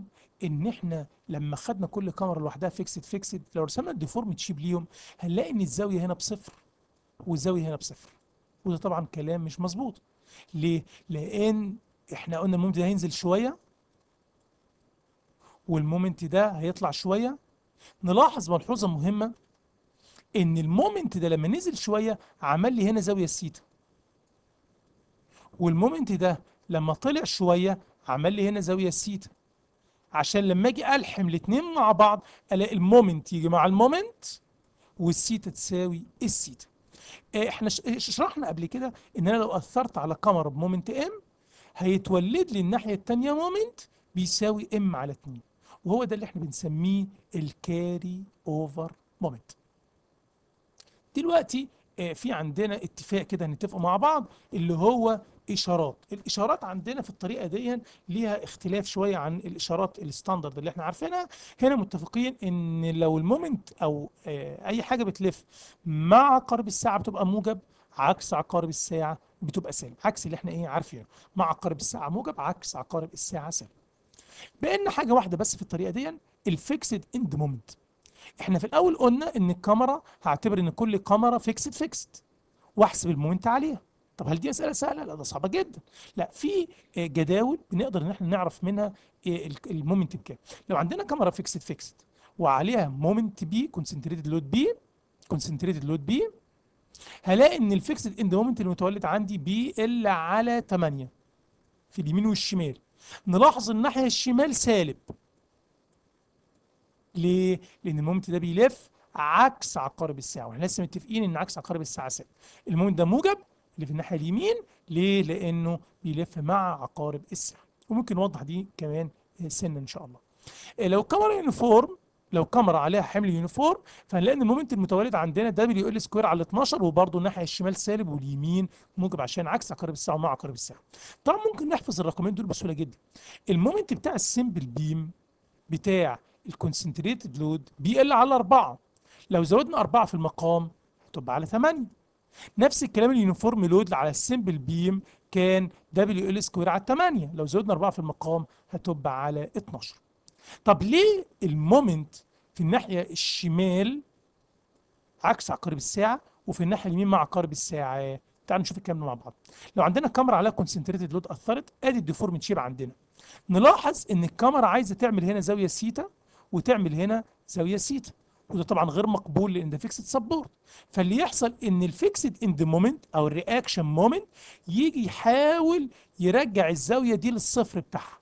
ان احنا لما خدنا كل كاميرا لوحدها فيكسد فيكسد لو رسمنا الديفورم تشيب ليهم هنلاقي ان الزاويه هنا بصفر والزاويه هنا بصفر وده طبعا كلام مش مظبوط ليه لان احنا قلنا المومنت ده هينزل شويه والمومنت ده هيطلع شويه نلاحظ ملحوظه مهمه ان المومنت ده لما نزل شويه عمل لي هنا زاويه سيتا والمومنت ده لما طلع شويه عمل لي هنا زاويه سيتا عشان لما اجي الحم الاثنين مع بعض الاقي المومنت يجي مع المومنت والسيتا تساوي السيتا آه، احنا إيه، شرحنا قبل كده ان انا لو اثرت على قمر بمومنت ام هيتولد لي الناحيه الثانيه مومنت بيساوي ام على 2 وهو ده اللي احنا بنسميه الكاري اوفر مومنت دلوقتي آه، في عندنا اتفاق كده نتفقوا مع بعض اللي هو اشارات الاشارات عندنا في الطريقه دي ليها اختلاف شويه عن الاشارات الستاندرد اللي احنا عارفينها هنا متفقين ان لو المومنت او آه، اي حاجه بتلف مع عقارب الساعه بتبقى موجب عكس عقارب الساعه بتبقى سالب عكس اللي احنا ايه عارفينه مع عقارب الساعه موجب عكس عقارب الساعه سالب بان حاجه واحده بس في الطريقه دي الفيكسد اند مومنت احنا في الاول قلنا ان الكاميرا هعتبر ان كل كاميرا فيكسد فيكسد واحسب المومنت عليها طب هل دي اسئله سهله؟ لا ده صعبه جدا. لا في آه، جداول بنقدر ان احنا نعرف منها آه، المومنت بكام. لو عندنا كاميرا فيكسد فيكسد وعليها مومنت بي كونسنتريتد لود بي كونسنتريتد لود بي هلاقي ان الفيكسد اند مومنت المتولد عندي بي ال على 8 في اليمين والشمال. نلاحظ الناحيه الشمال سالب. ليه؟ لان المومنت ده بيلف عكس عقارب الساعه واحنا لسه متفقين ان عكس عقارب الساعه سالب. المومنت ده موجب اللي في الناحية اليمين ليه؟ لأنه بيلف مع عقارب الساعة وممكن نوضح دي كمان آه، سنة إن شاء الله آه، لو كاميرا يونيفورم لو كاميرا عليها حمل يونيفورم فهنلاقي ان المومنت المتوالد عندنا دبليو ال سكوير على 12 وبرده الناحيه الشمال سالب واليمين موجب عشان عكس عقارب الساعه ومع عقارب الساعه. طبعا ممكن نحفظ الرقمين دول بسهوله جدا. المومنت بتاع السمبل بيم بتاع الكونسنتريتد لود بيقل على 4 لو زودنا 4 في المقام هتبقى على 8 نفس الكلام اليونيفورم لود على السمبل بيم كان دبليو ال سكوير على 8 لو زودنا 4 في المقام هتبقى على 12 طب ليه المومنت في الناحيه الشمال عكس عقارب الساعه وفي الناحيه اليمين مع عقارب الساعه تعالوا نشوف الكلام مع بعض لو عندنا كاميرا عليها كونسنتريتد لود اثرت ادي الديفورم شيب عندنا نلاحظ ان الكاميرا عايزه تعمل هنا زاويه سيتا وتعمل هنا زاويه سيتا وده طبعا غير مقبول لان ده فيكسد سبورت فاللي يحصل ان الفيكسد اند مومنت او الرياكشن مومنت يجي يحاول يرجع الزاويه دي للصفر بتاعها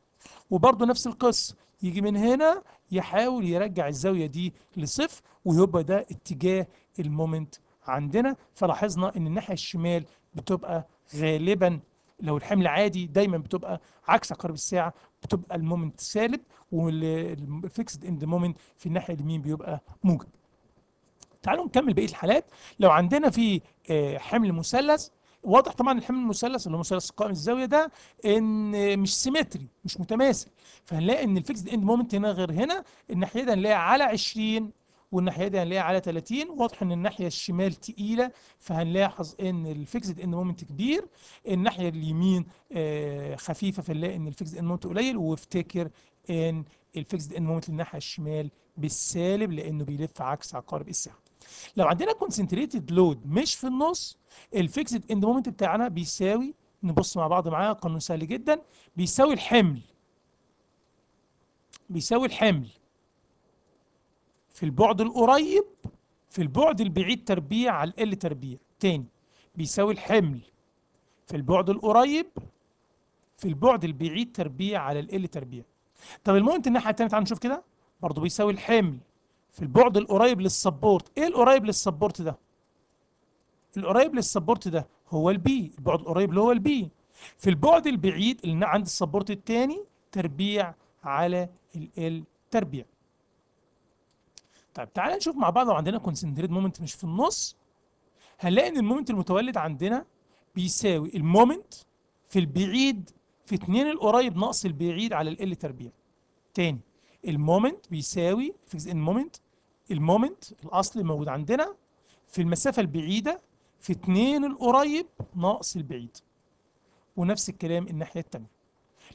وبرده نفس القصه يجي من هنا يحاول يرجع الزاويه دي لصفر ويبقى ده اتجاه المومنت عندنا فلاحظنا ان الناحيه الشمال بتبقى غالبا لو الحمل عادي دايما بتبقى عكس عقارب الساعه بتبقى المومنت سالب والفيكسد اند مومنت في الناحيه اليمين بيبقى موجب تعالوا نكمل بقيه الحالات لو عندنا في آه، حمل مثلث واضح طبعا الحمل المثلث اللي هو مثلث قائم الزاويه ده ان آه، مش سيمتري مش متماثل فهنلاقي ان الفيكسد اند مومنت هنا غير هنا الناحيه دي هنلاقي على 20 والناحيه دي هنلاقيها على 30 واضح ان الناحيه الشمال تقيله فهنلاحظ ان الفيكسد ان مومنت كبير الناحيه اليمين آه، خفيفه فنلاقي ان الفيكسد ان مومنت قليل وافتكر ان الفيكسد ان مومنت للناحيه الشمال بالسالب لانه بيلف عكس عقارب الساعه لو عندنا كونسنتريتد لود مش في النص الفيكسد اند مومنت بتاعنا بيساوي نبص مع بعض معايا قانون سهل جدا بيساوي الحمل بيساوي الحمل في البعد القريب في البعد البعيد تربيع على الأقل تربيع تاني بيساوي الحمل في البعد القريب في البعد البعيد تربيع على الأقل تربيع طب المومنت الناحية التانية تعالوا نشوف كده برضه بيساوي الحمل في البعد القريب للسبورت ايه القريب للسبورت ده القريب للسبورت ده هو البي البعد القريب اللي هو البي في البعد البعيد اللي عند السبورت الثاني تربيع على ال تربيع طيب تعالى نشوف مع بعض لو عندنا كونسنتريت مومنت مش في النص هنلاقي ان المومنت المتولد عندنا بيساوي المومنت في البعيد في 2 القريب ناقص البعيد على ال تربيع تاني المومنت بيساوي في المومنت المومنت الاصلي موجود عندنا في المسافه البعيده في 2 القريب ناقص البعيد ونفس الكلام الناحيه الثانيه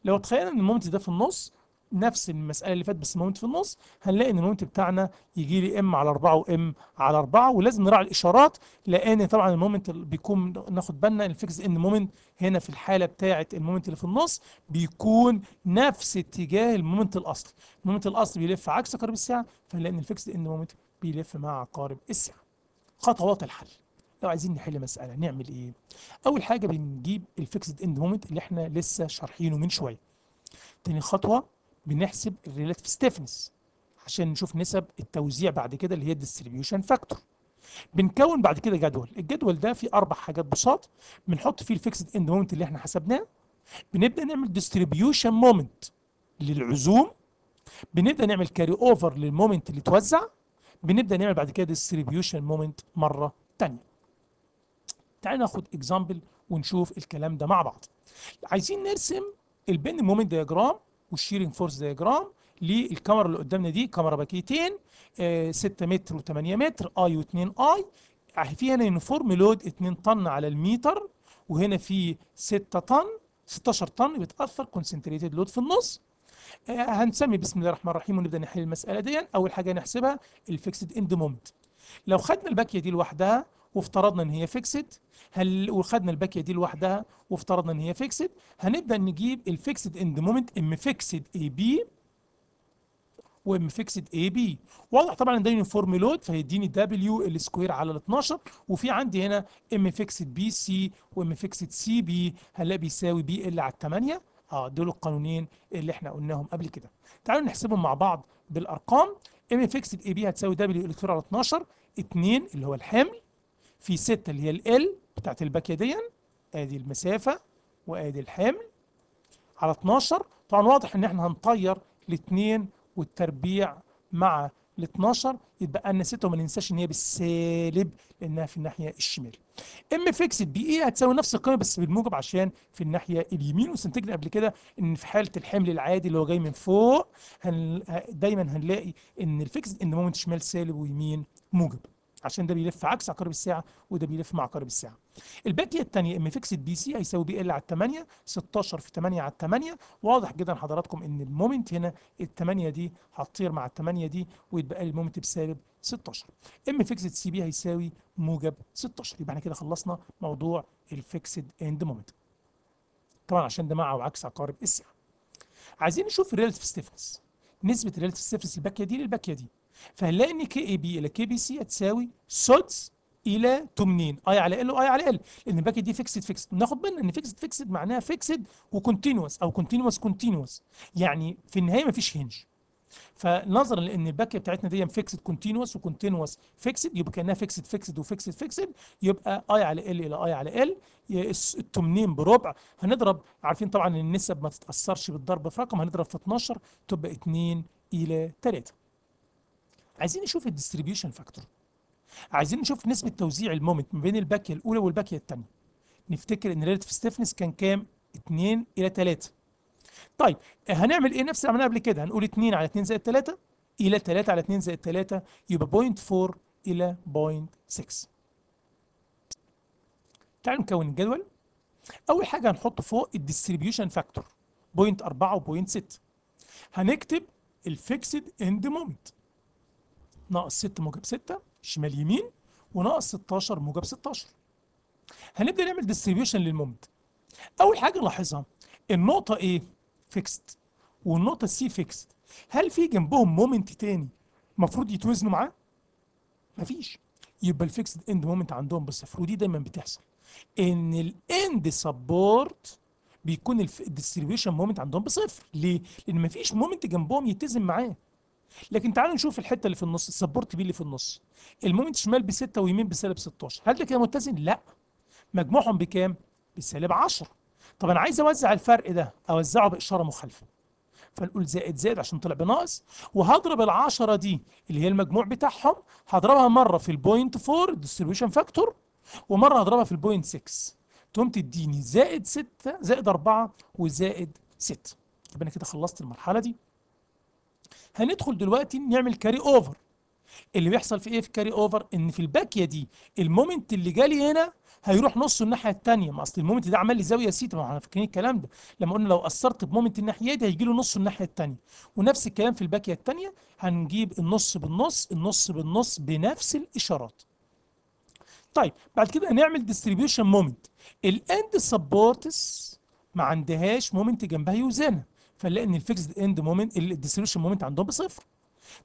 لو تخيلنا ان المومنت ده في النص نفس المسألة اللي فاتت بس مومنت في النص هنلاقي ان المومنت بتاعنا يجي لي ام على 4 وام على 4 ولازم نراعي الاشارات لان طبعا المومنت بيكون ناخد بالنا الفيكس ان مومنت هنا في الحالة بتاعة المومنت اللي في النص بيكون نفس اتجاه المومنت الاصلي المومنت الاصلي بيلف عكس عقارب الساعة فهنلاقي ان الفيكس ان مومنت بيلف مع عقارب الساعة خطوات الحل لو عايزين نحل مسألة نعمل ايه اول حاجة بنجيب الفيكسد اند مومنت اللي احنا لسه شارحينه من شوية تاني خطوة بنحسب الريلاتيف ستيفنس عشان نشوف نسب التوزيع بعد كده اللي هي الديستريبيوشن فاكتور بنكون بعد كده جدول الجدول ده فيه اربع حاجات بساط بنحط فيه الفيكسد اند مومنت اللي احنا حسبناه بنبدا نعمل ديستريبيوشن مومنت للعزوم بنبدا نعمل كاري اوفر للمومنت اللي توزع بنبدا نعمل بعد كده ديستريبيوشن مومنت مره ثانيه تعالى ناخد اكزامبل ونشوف الكلام ده مع بعض عايزين نرسم البن مومنت دياجرام والشيرنج فورس دياجرام للكاميرا اللي قدامنا دي كاميرا باكيتين 6 آه، متر و8 متر اي و2 اي يعني في هنا يونيفورم لود 2 طن على الميتر وهنا في 6 طن 16 طن بتاثر كونسنتريتد لود في النص آه، هنسمي بسم الله الرحمن الرحيم ونبدا نحل المساله دي اول حاجه نحسبها الفيكسد اند مومنت لو خدنا الباكيه دي لوحدها وافترضنا ان هي فيكسد هل وخدنا الباكيه دي لوحدها وافترضنا ان هي فيكسد هنبدا نجيب الفيكسد اند مومنت ام فيكسد اي بي وام فيكسد اي بي واضح طبعا ان ده يونيفورم لود فهيديني دبليو السكوير على ال 12 وفي عندي هنا ام فيكسد بي سي وام فيكسد سي بي هنلاقي بيساوي بي ال على ال 8 اه دول القانونين اللي احنا قلناهم قبل كده تعالوا نحسبهم مع بعض بالارقام ام فيكسد اي بي هتساوي دبليو سكوير على 12 2 اللي هو الحمل في 6 اللي هي ال بتاعت الباكيه دي ادي المسافه وادي الحمل على 12 طبعا واضح ان احنا هنطير الاثنين والتربيع مع ال 12 يتبقى لنا 6 وما ننساش ان هي بالسالب لانها في الناحيه الشمال. ام فيكس بي اي هتساوي نفس القيمه بس بالموجب عشان في الناحيه اليمين واستنتجنا قبل كده ان في حاله الحمل العادي اللي هو جاي من فوق هن... دايما هنلاقي ان الفيكس ان مومنت شمال سالب ويمين موجب. عشان ده بيلف عكس عقارب الساعه وده بيلف مع عقارب الساعه الباقيه الثانيه ام فيكسد بي سي هيساوي بي ال على 8 16 في 8 على 8 واضح جدا حضراتكم ان المومنت هنا ال 8 دي هتطير مع ال 8 دي ويتبقى لي المومنت بسالب 16 ام فيكسد سي بي هيساوي موجب 16 يبقى احنا كده خلصنا موضوع الفيكسد اند مومنت طبعا عشان ده مع او عكس عقارب الساعه عايزين نشوف الريلتف ستيفنس نسبه الريلتف ستيفنس الباكيه دي للباكيه دي فهنلاقي ان كي اي بي الى كي بي سي هتساوي سدس الى تمنين اي على ال واي على ال لان الباكج دي فيكسد فيكسد ناخد بالنا ان فيكسد فيكسد معناها فيكسد وكونتينوس او كونتينوس كونتينوس يعني في النهايه مفيش هنج فنظرا لان الباكيه بتاعتنا دي فيكسد كونتينوس وكونتينوس فيكسد يبقى كانها فيكسد فيكسد وفيكسد فيكسد يبقى اي على ال الى اي على ال التمنين بربع هنضرب عارفين طبعا ان النسب ما تتاثرش بالضرب في رقم هنضرب في 12 تبقى 2 الى 3 عايزين نشوف الديستريبيوشن فاكتور عايزين نشوف نسبه توزيع المومنت ما بين الباكيه الاولى والباكيه الثانيه نفتكر ان ريلاتيف ستيفنس كان كام 2 الى 3 طيب هنعمل ايه نفس اللي عملناه قبل كده هنقول 2 على 2 زائد 3 الى 3 على 2 زائد 3 يبقى 0.4 الى 0.6 تعالوا نكون الجدول اول حاجه هنحط فوق الديستريبيوشن فاكتور 0.4 و 0.6 هنكتب الفيكسد اند مومنت ناقص 6 موجب 6 شمال يمين وناقص 16 موجب 16 هنبدأ نعمل ديستريبيوشن للمومنت أول حاجة نلاحظها النقطة ايه فيكست والنقطة سي فيكست هل في جنبهم مومنت تاني المفروض يتوازنوا معاه؟ مفيش يبقى الفيكسد اند مومنت عندهم بالصفر ودي دايما بتحصل ان الاند سبورت بيكون الديستريبيوشن مومنت عندهم بصفر ليه؟ لان مفيش مومنت جنبهم يتزن معاه لكن تعالوا نشوف الحته اللي في النص السبورت بي اللي في النص المومنت شمال ب 6 ويمين بسالب 16 هل ده كده متزن لا مجموعهم بكام بسالب 10 طب انا عايز اوزع الفرق ده اوزعه باشاره مخالفه فنقول زائد زائد عشان طلع بناقص وهضرب ال10 دي اللي هي المجموع بتاعهم هضربها مره في البوينت 4 ديستريبيوشن فاكتور ومره هضربها في البوينت 6 تقوم تديني زائد 6 زائد 4 وزائد 6 يبقى انا كده خلصت المرحله دي هندخل دلوقتي نعمل كاري اوفر اللي بيحصل في ايه في كاري اوفر ان في الباكيه دي المومنت اللي جالي هنا هيروح نصه الناحيه الثانيه ما اصل المومنت ده عمل لي زاويه سيتا ما احنا فاكرين الكلام ده لما قلنا لو اثرت بمومنت الناحيه دي هيجي له نصه الناحيه الثانيه ونفس الكلام في الباكيه الثانيه هنجيب النص بالنص النص بالنص بنفس الاشارات طيب بعد كده هنعمل ديستريبيوشن مومنت الاند سبورتس ما عندهاش مومنت جنبها يوزنها فنلاقي ان الفيكسد اند مومنت الديستريبيوشن مومنت عندهم بصفر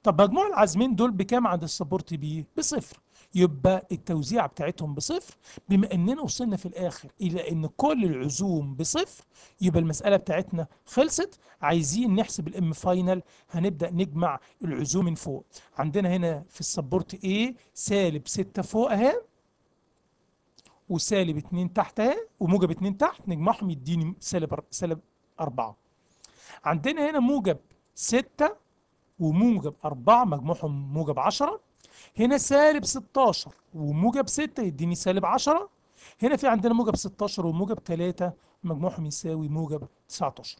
طب مجموع العازمين دول بكام عند السبورت بي بصفر يبقى التوزيع بتاعتهم بصفر بما اننا وصلنا في الاخر الى ان كل العزوم بصفر يبقى المساله بتاعتنا خلصت عايزين نحسب الام فاينل هنبدا نجمع العزوم من فوق عندنا هنا في السبورت ايه سالب 6 فوق اهي وسالب 2 تحت اهي وموجب 2 تحت نجمعهم يديني سالب سالب 4 عندنا هنا موجب 6 وموجب 4 مجموعهم موجب 10 هنا سالب 16 وموجب 6 يديني سالب 10 هنا في عندنا موجب 16 وموجب 3 مجموعهم يساوي موجب 19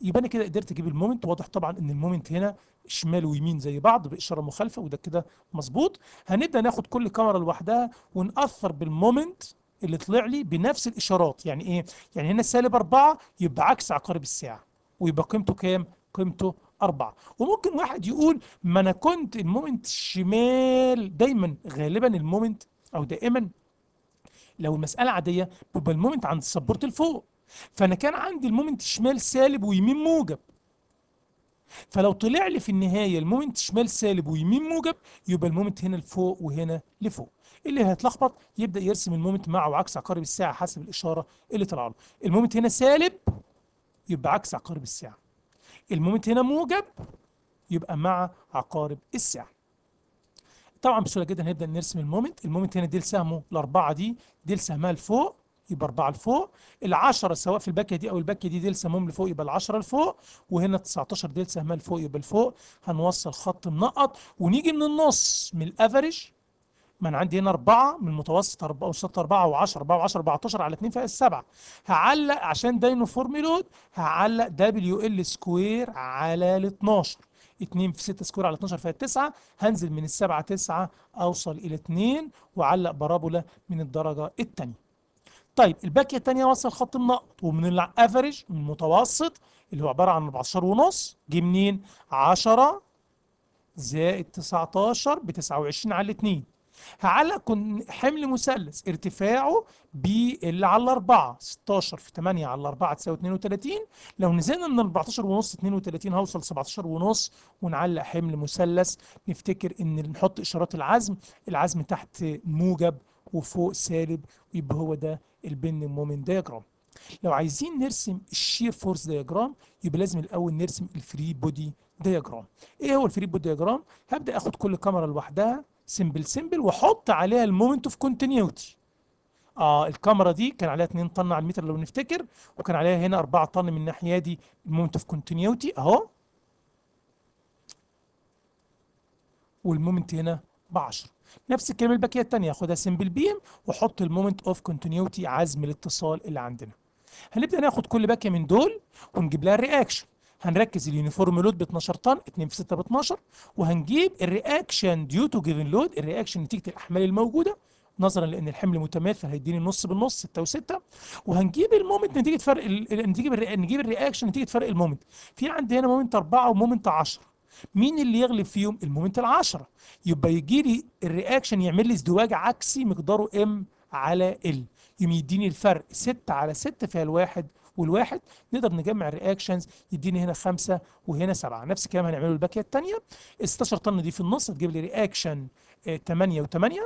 يبقى انا كده قدرت اجيب المومنت واضح طبعا ان المومنت هنا شمال ويمين زي بعض باشاره مخالفه وده كده مظبوط هنبدا ناخد كل كاميرا لوحدها ونأثر بالمومنت اللي طلع لي بنفس الاشارات يعني ايه يعني هنا سالب 4 يبقى عكس عقارب الساعه ويبقى قيمته كام؟ قيمته أربعة وممكن واحد يقول ما أنا كنت المومنت الشمال دايما غالبا المومنت أو دائما لو المسألة عادية بيبقى المومنت عند السبورت الفوق فأنا كان عندي المومنت الشمال سالب ويمين موجب فلو طلع لي في النهاية المومنت شمال سالب ويمين موجب يبقى المومنت هنا لفوق وهنا لفوق اللي هيتلخبط يبدأ يرسم المومنت مع وعكس عقارب الساعة حسب الإشارة اللي طلع له المومنت هنا سالب يبقى عكس عقارب الساعة المومنت هنا موجب يبقى مع عقارب الساعة طبعا بسهولة جدا هنبدأ نرسم المومنت المومنت هنا دي لسهمه الأربعة دي دي لسهمها لفوق يبقى أربعة لفوق ال10 سواء في الباكيه دي او الباكيه دي دي سهمهم لفوق يبقى ال10 لفوق وهنا 19 دي سهمها لفوق يبقى لفوق هنوصل خط منقط ونيجي من النص من الافريج ما انا عندي هنا 4 من متوسط 4 6 4 و10 4 و10 14 على 2 فاقس 7 هعلق عشان داينو فورم لود هعلق دبليو ال سكوير على ال 12 2 في 6 سكوير على 12 فيها 9 هنزل من السبعة 9 اوصل الى 2 واعلق بارابولا من الدرجه الثانيه طيب الباكيه الثانيه وصل خط النقط ومن الافرج من المتوسط اللي هو عباره عن 14 ونص جه منين 10 زائد 19 ب 29 على 2 على حمل مثلث ارتفاعه ب على الأربعة 16 في 8 على الأربعة تساوي 32 لو نزلنا من 14 ونص 32 هوصل 17 ونص ونعلق حمل مثلث نفتكر إن نحط إشارات العزم العزم تحت موجب وفوق سالب ويبقى هو ده البن مومنت دياجرام لو عايزين نرسم الشير فورس دياجرام يبقى لازم الاول نرسم الفري بودي دياجرام ايه هو الفري بودي دياجرام هبدا اخد كل كاميرا لوحدها سمبل سمبل وحط عليها المومنت اوف كونتينيوتي اه الكاميرا دي كان عليها 2 طن على المتر لو نفتكر وكان عليها هنا 4 طن من الناحيه دي المومنت اوف كونتينيوتي اهو والمومنت هنا ب 10 نفس الكلام الباقيه الثانيه خدها سمبل بيم وحط المومنت اوف كونتينيوتي عزم الاتصال اللي عندنا هنبدا ناخد كل باكيه من دول ونجيب لها الرياكشن هنركز اليونيفورم لود ب 12 طن 2 في 6 ب 12 وهنجيب الرياكشن ديو تو جيفن لود الرياكشن نتيجه الاحمال الموجوده نظرا لان الحمل متماثل هيديني النص بالنص 6 و6 وهنجيب المومنت نتيجه فرق نجيب نجيب الرياكشن نتيجه فرق المومنت في عندي هنا مومنت 4 ومومنت 10 مين اللي يغلب فيهم المومنت ال10 يبقى يجي لي الرياكشن يعمل لي ازدواج عكسي مقداره ام على ال يقوم يديني الفرق 6 على 6 فيها الواحد والواحد نقدر نجمع الرياكشنز يديني هنا خمسة وهنا سبعة نفس الكلام هنعمله الباكية الثانية ال 16 طن دي في النص هتجيب لي رياكشن 8 و8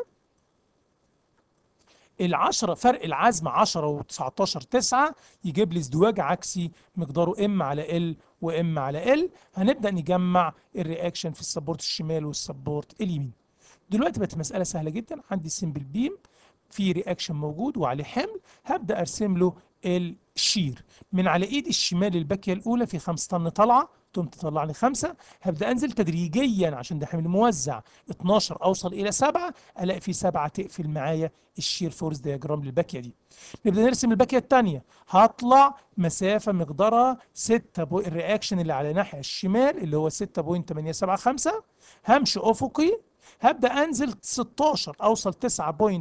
ال10 فرق العزم 10 و19 9 يجيب لي ازدواج عكسي مقداره ام على ال وام على ال هنبدا نجمع الرياكشن في السبورت الشمال والسبورت اليمين دلوقتي بقت المساله سهله جدا عندي سيمبل بيم في رياكشن موجود وعليه حمل هبدا ارسم له الشير من على ايدي الشمال الباكيه الاولى في 5 طن طالعه تقوم تطلع لي 5 هبدا انزل تدريجيا عشان ده حمل موزع 12 اوصل الى 7 الاقي في 7 تقفل معايا الشير فورس دياجرام للباكيه دي نبدا نرسم الباكيه الثانيه هطلع مسافه مقدارها 6 بو... الرياكشن اللي على الناحيه الشمال اللي هو 6.875 همشي افقي هبدا انزل 16 اوصل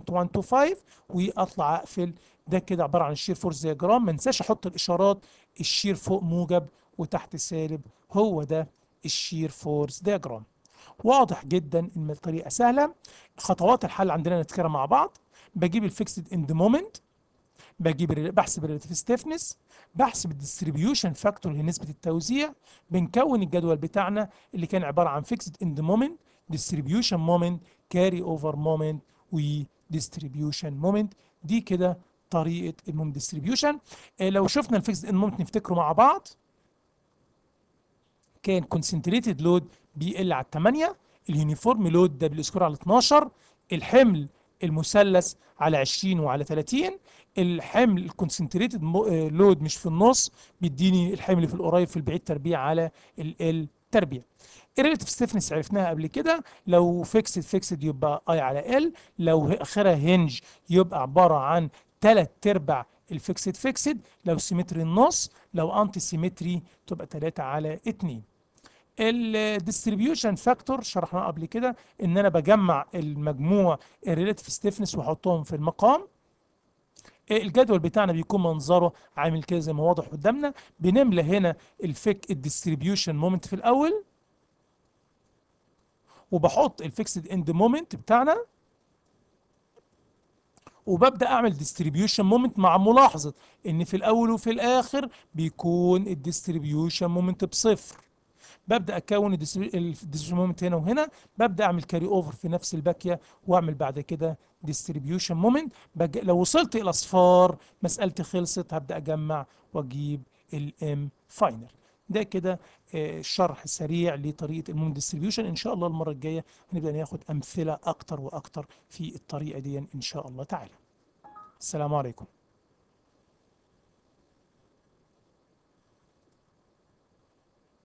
9.125 واطلع اقفل ده كده عباره عن الشير فورس دياجرام ما انساش احط الاشارات الشير فوق موجب وتحت سالب هو ده الشير فورس دياجرام واضح جدا ان الطريقه سهله خطوات الحل عندنا نذكرها مع بعض بجيب الفيكسد اند مومنت بجيب بحسب الريلاتيف ستيفنس بحسب الديستريبيوشن فاكتور اللي نسبه التوزيع بنكون الجدول بتاعنا اللي كان عباره عن فيكسد اند مومنت ديستريبيوشن مومنت كاري اوفر مومنت وديستريبيوشن مومنت دي كده طريقه الموم ديستريبيوشن آه، لو شفنا الفيكسد ممكن نفتكره مع بعض كان كونسنتريتد لود بيقل على 8 اليونيفورم لود ده بالاسكور على 12 الحمل المثلث على 20 وعلى 30 الحمل الكونسنتريتد آه، لود مش في النص بيديني الحمل في القريب في البعيد تربيع على ال تربيع الريلاتيف ستيفنس عرفناها قبل كده لو فيكسد فيكسد يبقى اي على ال لو اخرها هنج يبقى عباره عن تلات ارباع الفيكسد فيكسد لو سيمتري النص لو انتي سيمتري تبقى تلاتة على اتنين الديستريبيوشن فاكتور شرحناه قبل كده ان انا بجمع المجموع الريلاتيف ستيفنس واحطهم في المقام الجدول بتاعنا بيكون منظره عامل كده زي ما واضح قدامنا بنملى هنا الفيك الديستريبيوشن مومنت في الاول وبحط الفيكسد اند مومنت بتاعنا وببدأ أعمل ديستريبيوشن مومنت مع ملاحظة إن في الأول وفي الآخر بيكون الديستريبيوشن مومنت بصفر ببدأ أكون الديستريبيوشن مومنت هنا وهنا ببدأ أعمل كاري أوفر في نفس الباكية وأعمل بعد كده ديستريبيوشن مومنت لو وصلت إلى أصفار مسألتي خلصت هبدأ أجمع وأجيب الام فاينل ده كده آه، شرح سريع لطريقه المون ديستريبيوشن ان شاء الله المره الجايه هنبدا ناخد امثله اكتر واكتر في الطريقه دي ان شاء الله تعالى السلام عليكم